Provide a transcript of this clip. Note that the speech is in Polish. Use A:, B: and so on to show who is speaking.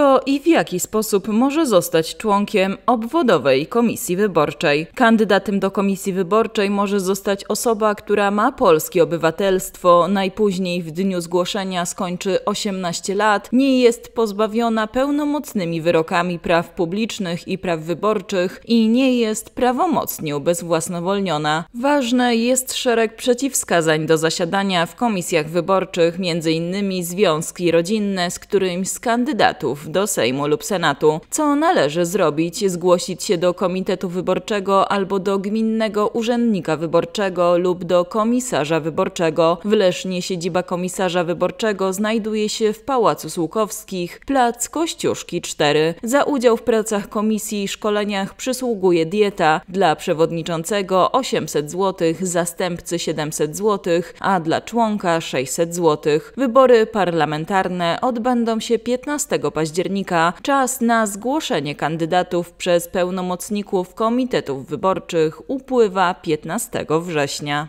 A: Kto i w jaki sposób może zostać członkiem obwodowej komisji wyborczej? Kandydatem do komisji wyborczej może zostać osoba, która ma polskie obywatelstwo, najpóźniej w dniu zgłoszenia skończy 18 lat, nie jest pozbawiona pełnomocnymi wyrokami praw publicznych i praw wyborczych i nie jest prawomocnie bezwłasnowolniona. Ważne jest szereg przeciwwskazań do zasiadania w komisjach wyborczych, m.in. związki rodzinne, z którymś z kandydatów do Sejmu lub Senatu. Co należy zrobić? Zgłosić się do komitetu wyborczego albo do gminnego urzędnika wyborczego lub do komisarza wyborczego. W Lesznie siedziba komisarza wyborczego znajduje się w Pałacu Słukowskich, plac Kościuszki 4. Za udział w pracach komisji i szkoleniach przysługuje dieta. Dla przewodniczącego 800 zł, zastępcy 700 zł, a dla członka 600 zł. Wybory parlamentarne odbędą się 15 października października czas na zgłoszenie kandydatów przez pełnomocników komitetów wyborczych upływa 15 września.